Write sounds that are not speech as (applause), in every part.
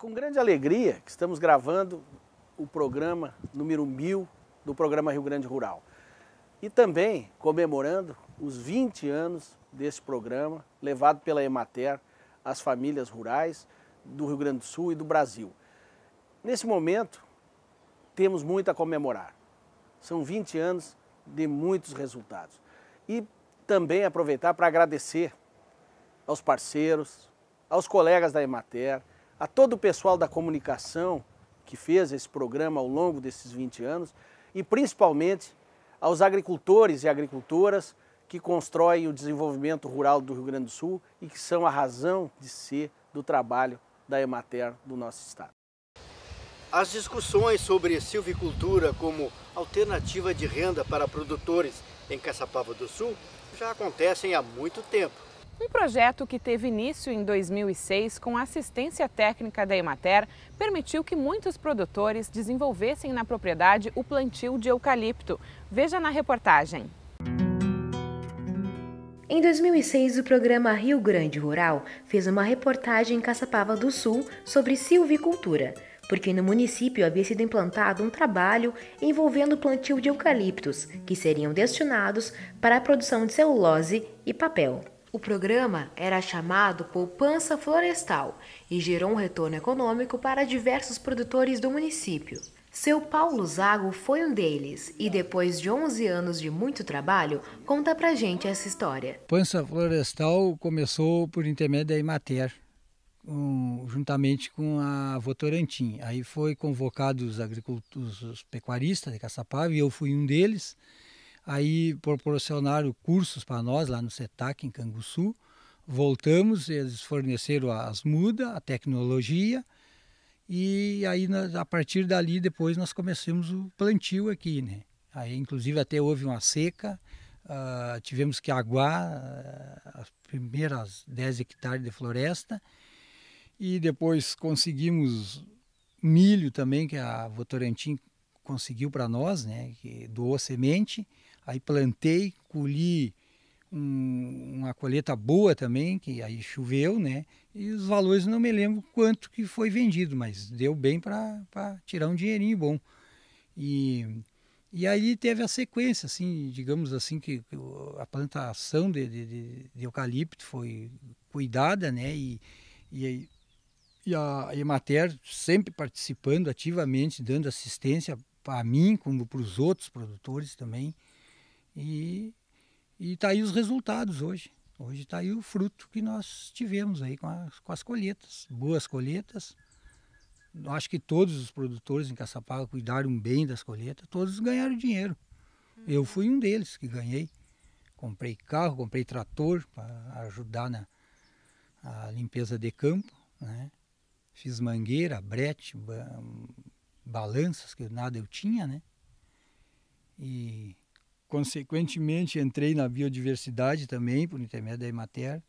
com grande alegria que estamos gravando o programa número mil do programa Rio Grande Rural. E também comemorando os 20 anos desse programa, levado pela Emater às famílias rurais do Rio Grande do Sul e do Brasil. Nesse momento, temos muito a comemorar. São 20 anos de muitos resultados. E também aproveitar para agradecer aos parceiros, aos colegas da Emater, a todo o pessoal da comunicação que fez esse programa ao longo desses 20 anos e principalmente aos agricultores e agricultoras que constroem o desenvolvimento rural do Rio Grande do Sul e que são a razão de ser do trabalho da Emater do nosso estado. As discussões sobre silvicultura como alternativa de renda para produtores em Caçapava do Sul já acontecem há muito tempo. Um projeto que teve início em 2006 com assistência técnica da Emater permitiu que muitos produtores desenvolvessem na propriedade o plantio de eucalipto. Veja na reportagem. Em 2006, o programa Rio Grande Rural fez uma reportagem em Caçapava do Sul sobre silvicultura, porque no município havia sido implantado um trabalho envolvendo o plantio de eucaliptos, que seriam destinados para a produção de celulose e papel. O programa era chamado Poupança Florestal e gerou um retorno econômico para diversos produtores do município. Seu Paulo Zago foi um deles e depois de 11 anos de muito trabalho, conta pra gente essa história. Poupança Florestal começou por intermédio da Imater, um, juntamente com a Votorantim. Aí foi convocado os, agricultores, os pecuaristas de Caçapava e eu fui um deles aí proporcionaram cursos para nós lá no Setac em Canguçu. Voltamos, eles forneceram as mudas, a tecnologia, e aí a partir dali depois nós começamos o plantio aqui, né? Aí inclusive até houve uma seca, uh, tivemos que aguar uh, as primeiras 10 hectares de floresta, e depois conseguimos milho também, que a Votorantim conseguiu para nós, né? Que doou semente, Aí plantei, colhi um, uma colheita boa também, que aí choveu, né? E os valores não me lembro quanto que foi vendido, mas deu bem para tirar um dinheirinho bom. E, e aí teve a sequência, assim, digamos assim, que a plantação de, de, de eucalipto foi cuidada, né? E, e, e a Emater sempre participando ativamente, dando assistência para mim, como para os outros produtores também. E está aí os resultados hoje. Hoje está aí o fruto que nós tivemos aí com as, com as colheitas, boas colheitas. Acho que todos os produtores em Caçapava cuidaram bem das colheitas, todos ganharam dinheiro. Eu fui um deles que ganhei. Comprei carro, comprei trator para ajudar na limpeza de campo. Né? Fiz mangueira, brete, ba balanças, que nada eu tinha, né? E consequentemente, entrei na biodiversidade também, por intermédio da Emater.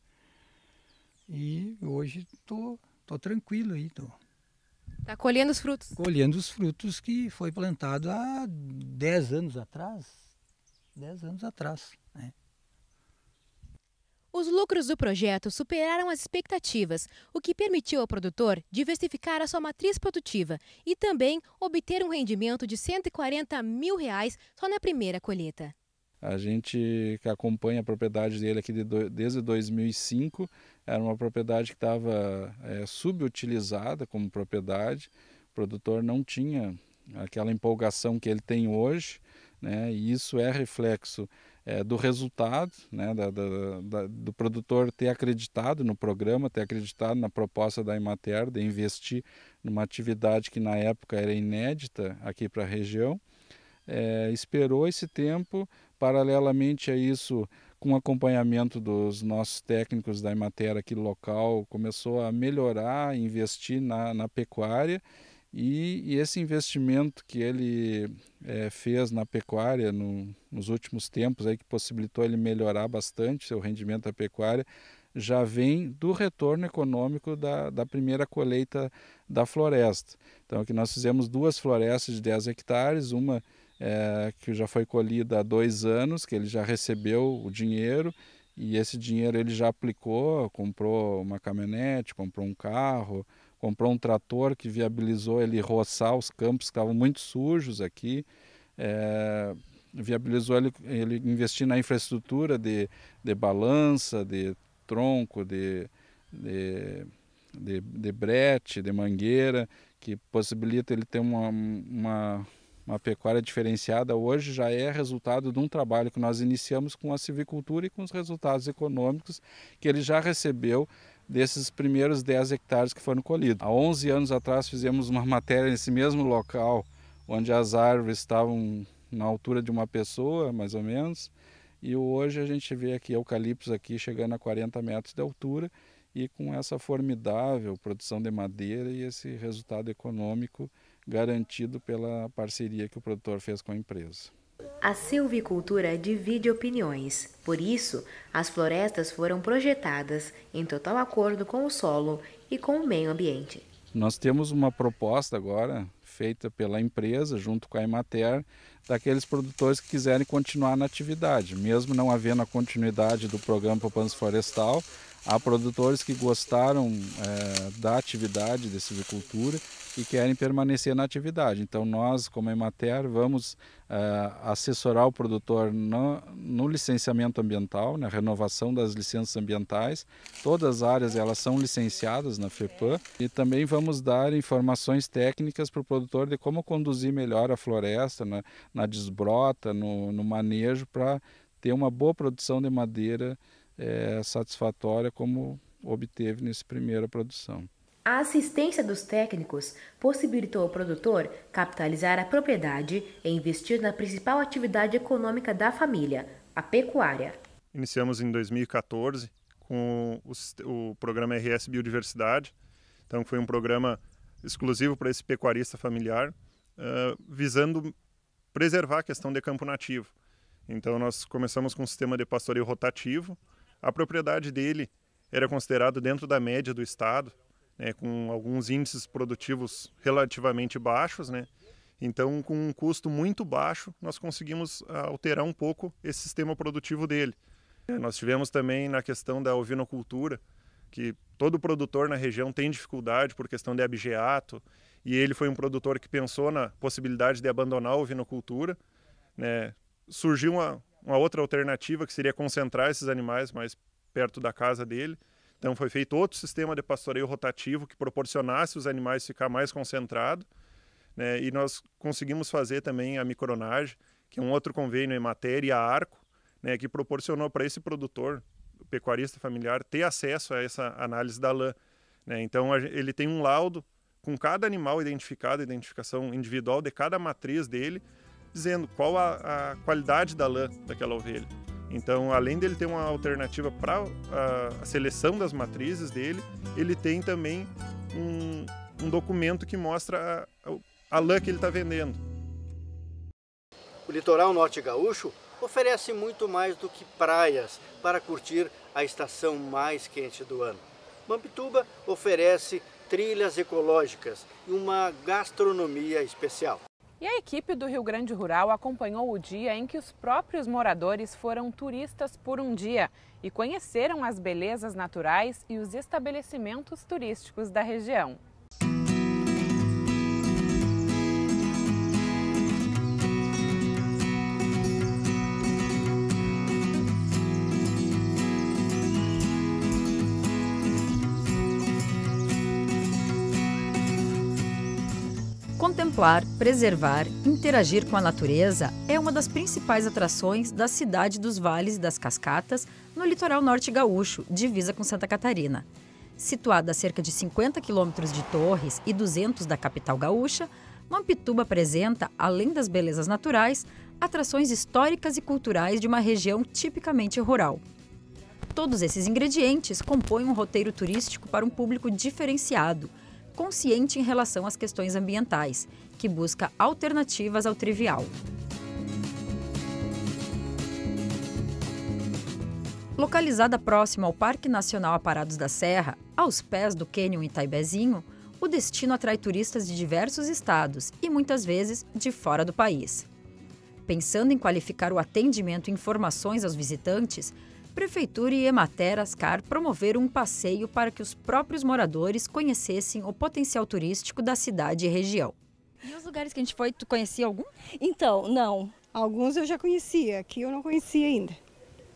E hoje estou tô, tô tranquilo aí. Tô. Está colhendo os frutos? Colhendo os frutos que foi plantado há 10 anos atrás. 10 anos atrás, né? Os lucros do projeto superaram as expectativas, o que permitiu ao produtor diversificar a sua matriz produtiva e também obter um rendimento de 140 mil reais só na primeira colheita. A gente que acompanha a propriedade dele aqui de desde 2005, era uma propriedade que estava é, subutilizada como propriedade, o produtor não tinha aquela empolgação que ele tem hoje, né? e isso é reflexo é, do resultado, né, da, da, da, do produtor ter acreditado no programa, ter acreditado na proposta da Imater de investir numa atividade que na época era inédita aqui para a região. É, esperou esse tempo, paralelamente a isso, com acompanhamento dos nossos técnicos da Imater aqui local, começou a melhorar, investir na, na pecuária e, e esse investimento que ele é, fez na pecuária no, nos últimos tempos, aí, que possibilitou ele melhorar bastante seu rendimento da pecuária, já vem do retorno econômico da, da primeira colheita da floresta. Então, aqui nós fizemos duas florestas de 10 hectares, uma é, que já foi colhida há dois anos, que ele já recebeu o dinheiro e esse dinheiro ele já aplicou, comprou uma caminhonete, comprou um carro, comprou um trator que viabilizou ele roçar os campos que estavam muito sujos aqui, é, viabilizou ele, ele investir na infraestrutura de, de balança, de tronco, de, de, de, de brete, de mangueira, que possibilita ele ter uma, uma, uma, pecuária diferenciada hoje já é resultado de um trabalho que nós iniciamos com a civicultura e com os resultados econômicos que ele já recebeu desses primeiros 10 hectares que foram colhidos. Há 11 anos atrás fizemos uma matéria nesse mesmo local, onde as árvores estavam na altura de uma pessoa, mais ou menos, e hoje a gente vê aqui eucaliptos aqui chegando a 40 metros de altura e com essa formidável produção de madeira e esse resultado econômico garantido pela parceria que o produtor fez com a empresa. A silvicultura divide opiniões, por isso, as florestas foram projetadas em total acordo com o solo e com o meio ambiente. Nós temos uma proposta agora, feita pela empresa, junto com a Emater, daqueles produtores que quiserem continuar na atividade, mesmo não havendo a continuidade do programa Poupança Florestal, Há produtores que gostaram é, da atividade de silvicultura e querem permanecer na atividade. Então nós, como Emater, vamos é, assessorar o produtor no, no, licenciamento ambiental, na renovação das licenças ambientais. Todas as áreas elas são licenciadas na FEPAM e também vamos dar informações técnicas para o produtor de como conduzir melhor a floresta, na, na desbrota, no, no manejo, para ter uma boa produção de madeira é, satisfatória como obteve nessa primeira produção. A assistência dos técnicos possibilitou ao produtor capitalizar a propriedade e investir na principal atividade econômica da família, a pecuária. Iniciamos em 2014 com o, o programa RS Biodiversidade, então foi um programa exclusivo para esse pecuarista familiar, uh, visando preservar a questão de campo nativo. Então nós começamos com um sistema de pastoreio rotativo, a propriedade dele era considerada dentro da média do estado, né, com alguns índices produtivos relativamente baixos, né? Então, com um custo muito baixo, nós conseguimos ah, alterar um pouco esse sistema produtivo dele. É, nós tivemos também na questão da ovinocultura, que todo produtor na região tem dificuldade por questão de abigeato, e ele foi um produtor que pensou na possibilidade de abandonar a ovinocultura. Né? Surgiu uma, uma outra alternativa que seria concentrar esses animais mais perto da casa dele. Então foi feito outro sistema de pastoreio rotativo que proporcionasse os animais ficar mais concentrados. Né? E nós conseguimos fazer também a micronagem, que é um outro convênio em matéria a arco, né? que proporcionou para esse produtor, pecuarista familiar, ter acesso a essa análise da lã. Né? Então ele tem um laudo com cada animal identificado, identificação individual de cada matriz dele, dizendo qual a, a qualidade da lã daquela ovelha. Então, além dele ter uma alternativa para a, seleção das matrizes dele, ele tem também um, um documento que mostra a, a lã que ele está vendendo. O litoral norte gaúcho oferece muito mais do que praias para curtir a estação mais quente do ano. Mampituba oferece trilhas ecológicas e uma gastronomia especial. E a equipe do Rio Grande Rural acompanhou o dia em que os próprios moradores foram turistas por um dia e conheceram as belezas naturais e os estabelecimentos turísticos da região. Contemplar, preservar, interagir com a natureza é uma das principais atrações da cidade dos Vales e das Cascatas, no litoral norte gaúcho, divisa com Santa Catarina. Situada a cerca de 50 quilômetros de Torres e 200 da capital gaúcha, Mampituba apresenta, além das belezas naturais, atrações históricas e culturais de uma região tipicamente rural. Todos esses ingredientes compõem um roteiro turístico para um público diferenciado – consciente em relação às questões ambientais, que busca alternativas ao trivial. Localizada próxima ao Parque Nacional Aparados da Serra, aos pés do Cânion Itaibezinho, o destino atrai turistas de diversos estados e muitas vezes de fora do país. Pensando em qualificar o atendimento e informações aos visitantes, Prefeitura e Emater Ascar promoveram um passeio para que os próprios moradores conhecessem o potencial turístico da cidade e região. E os lugares que a gente foi, tu conhecia algum? Então, não. Alguns eu já conhecia, aqui eu não conhecia ainda.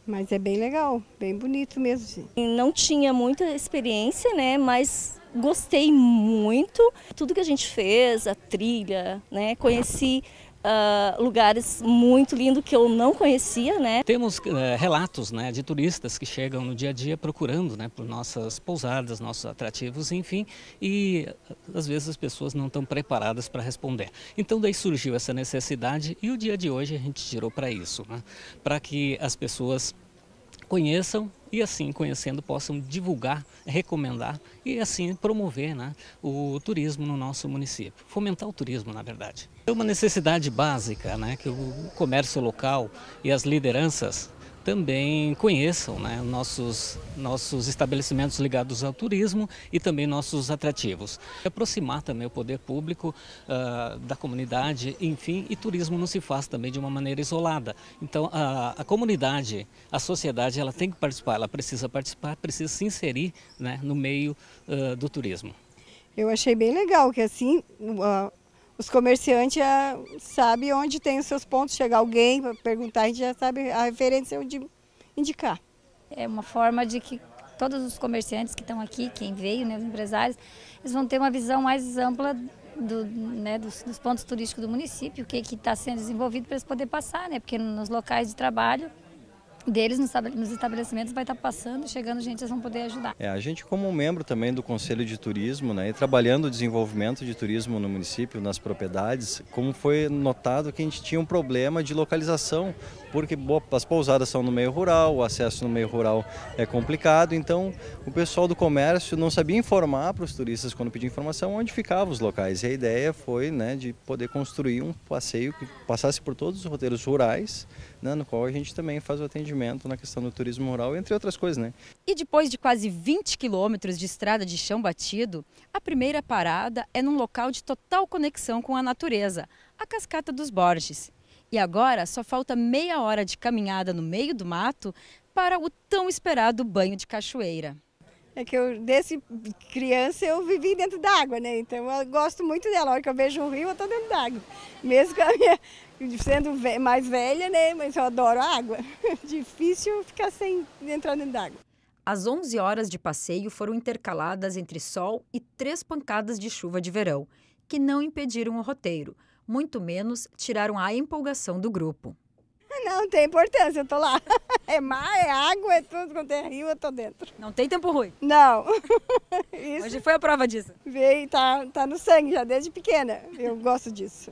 Mas é bem legal, bem bonito mesmo. Gente. Não tinha muita experiência, né? Mas gostei muito. Tudo que a gente fez, a trilha, né? Conheci Uh, lugares muito lindos que eu não conhecia, né? Temos uh, relatos né, de turistas que chegam no dia a dia procurando né, por nossas pousadas, nossos atrativos, enfim, e eh, às vezes as pessoas não estão preparadas para responder. Então daí surgiu essa necessidade e o dia de hoje a gente tirou para isso, né, para que as pessoas conheçam e assim conhecendo possam divulgar, recomendar e assim promover né, o turismo no nosso município, fomentar o turismo na verdade. É uma necessidade básica né, que o comércio local e as lideranças também conheçam né, nossos, nossos estabelecimentos ligados ao turismo e também nossos atrativos. Aproximar também o poder público uh, da comunidade, enfim, e turismo não se faz também de uma maneira isolada. Então, a, a comunidade, a sociedade, ela tem que participar, ela precisa participar, precisa se inserir né, no meio uh, do turismo. Eu achei bem legal que assim... Uh os comerciantes já sabem onde tem os seus pontos. Chegar alguém para perguntar, a gente já sabe a referência onde indicar. É uma forma de que todos os comerciantes que estão aqui, quem veio, né, os empresários, eles vão ter uma visão mais ampla do, né, dos, dos, pontos turísticos do município, o que está sendo desenvolvido para eles poderem passar, né, porque nos locais de trabalho deles nos estabelecimentos vai estar tá passando, chegando gente, eles vão poder ajudar. É, a gente como membro também do Conselho de Turismo, né, e trabalhando o desenvolvimento de turismo no município, nas propriedades, como foi notado que a gente tinha um problema de localização porque as pousadas são no meio rural, o acesso no meio rural é complicado, então o pessoal do comércio não sabia informar para os turistas quando pediam informação onde ficavam os locais. E a ideia foi né, de poder construir um passeio que passasse por todos os roteiros rurais, né, no qual a gente também faz o atendimento na questão do turismo rural, entre outras coisas. Né? E depois de quase 20 quilômetros de estrada de chão batido, a primeira parada é num local de total conexão com a natureza, a Cascata dos Borges. E agora só falta meia hora de caminhada no meio do mato para o tão esperado banho de cachoeira. É que eu, desde criança, eu vivi dentro d'água, né? Então eu gosto muito dela. A hora que eu vejo um rio, eu estou dentro d'água. Mesmo minha, sendo mais velha, né? Mas eu adoro água. (laughs) Difícil ficar sem entrar dentro d'água. As 11 horas de passeio foram intercaladas entre sol e três pancadas de chuva de verão, que não impediram o roteiro, muito menos tiraram a empolgação do grupo. (laughs) Não tem importância, eu tô lá. (laughs) É mar, é água, é tudo quanto é rio, eu tô dentro. Não tem tempo ruim? Não. (laughs) Isso. Hoje foi a prova disso. Veio, tá, tá no sangue já desde pequena. Eu gosto disso.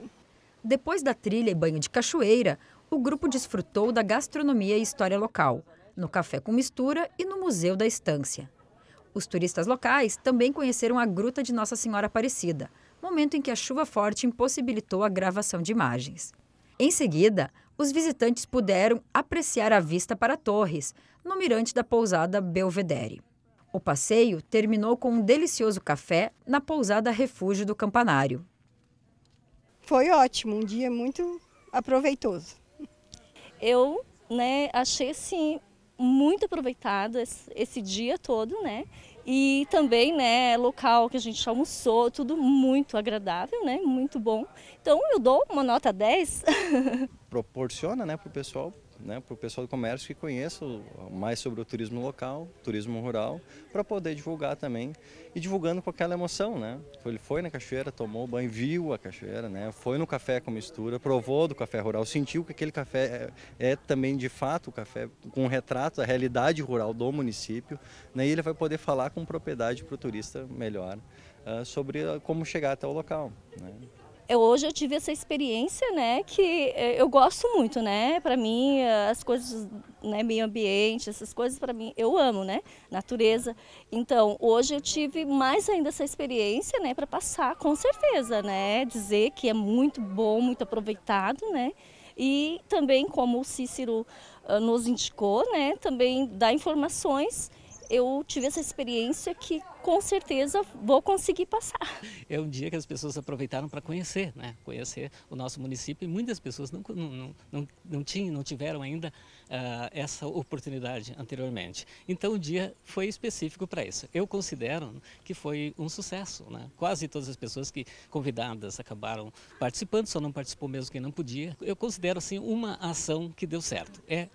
Depois da trilha e banho de cachoeira, o grupo desfrutou da gastronomia e história local, no café com mistura e no Museu da Estância. Os turistas locais também conheceram a Gruta de Nossa Senhora Aparecida, momento em que a chuva forte impossibilitou a gravação de imagens. Em seguida, os visitantes puderam apreciar a vista para Torres, no mirante da pousada Belvedere. O passeio terminou com um delicioso café na pousada Refúgio do Campanário. Foi ótimo, um dia muito aproveitoso. Eu né, achei sim muito aproveitado esse, esse dia todo, né? E também, né, local que a gente almoçou, tudo muito agradável, né? Muito bom. Então eu dou uma nota 10. (laughs) Proporciona, né, para o pessoal né, para o pessoal do comércio que conheça mais sobre o turismo local, turismo rural, para poder divulgar também. E divulgando com aquela emoção, né? Ele foi na cachoeira, tomou banho, viu a cachoeira, né? Foi no café com mistura, provou do café rural, sentiu que aquele café é, é também de fato o café com um retrato da realidade rural do município, né? E ele vai poder falar com propriedade para o turista melhor uh, sobre como chegar até o local, né? hoje eu tive essa experiência, né, que eh, eu gosto muito, né? Para mim, eh, as coisas, né, meio ambiente, essas coisas para mim eu amo, né? Natureza. Então, hoje eu tive mais ainda essa experiência, né, para passar, com certeza, né? Dizer que é muito bom, muito aproveitado, né? E também como o Cícero eh, nos indicou, né, também dá informações eu tive essa experiência que com certeza vou conseguir passar. É um dia que as pessoas aproveitaram para conhecer, né? Conhecer o nosso município e muitas pessoas não, não, não, não, tinham, não tiveram ainda uh, essa oportunidade anteriormente. Então o dia foi específico para isso. Eu considero que foi um sucesso, né? Quase todas as pessoas que convidadas acabaram participando, só não participou mesmo quem não podia. Eu considero assim uma ação que deu certo. É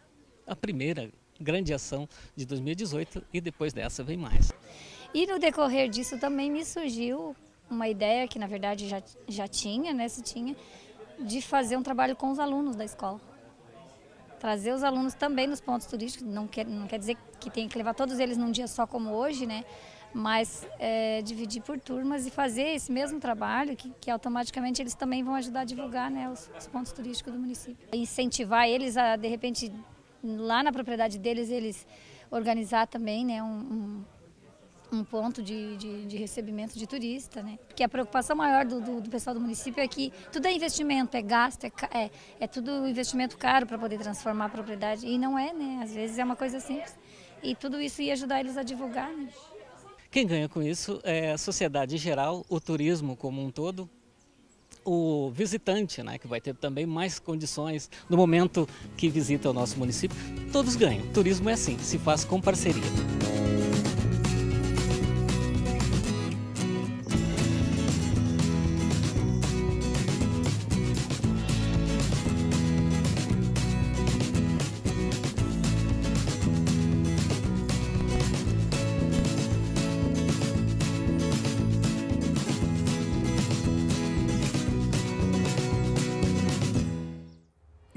a primeira grande ação de 2018 e depois dessa vem mais. E no decorrer disso também me surgiu uma ideia que na verdade já, já tinha, né, se tinha, de fazer um trabalho com os alunos da escola. Trazer os alunos também nos pontos turísticos, não quer, não quer dizer que tenha que levar todos eles num dia só como hoje, né? mas é, dividir por turmas e fazer esse mesmo trabalho, que, que automaticamente eles também vão ajudar a divulgar né, os, os pontos turísticos do município. Incentivar eles a, de repente, lá na propriedade deles eles organizar também né, um, um, um ponto de, de, de, recebimento de turista. Né? Porque a preocupação maior do, do, do pessoal do município é que tudo é investimento, é gasto, é, é, é tudo investimento caro para poder transformar a propriedade. E não é, né? Às vezes é uma coisa simples. E tudo isso ia ajudar eles a divulgar. Né? Quem ganha com isso é a sociedade em geral, o turismo como um todo, o visitante, né, que vai ter também mais condições no momento que visita o nosso município. Todos ganham. Turismo é assim, se faz com parceria.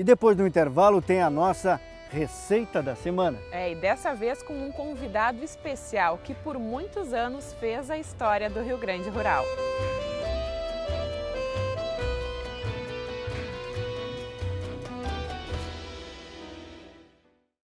E depois do intervalo tem a nossa receita da semana. É, e dessa vez com um convidado especial que por muitos anos fez a história do Rio Grande Rural.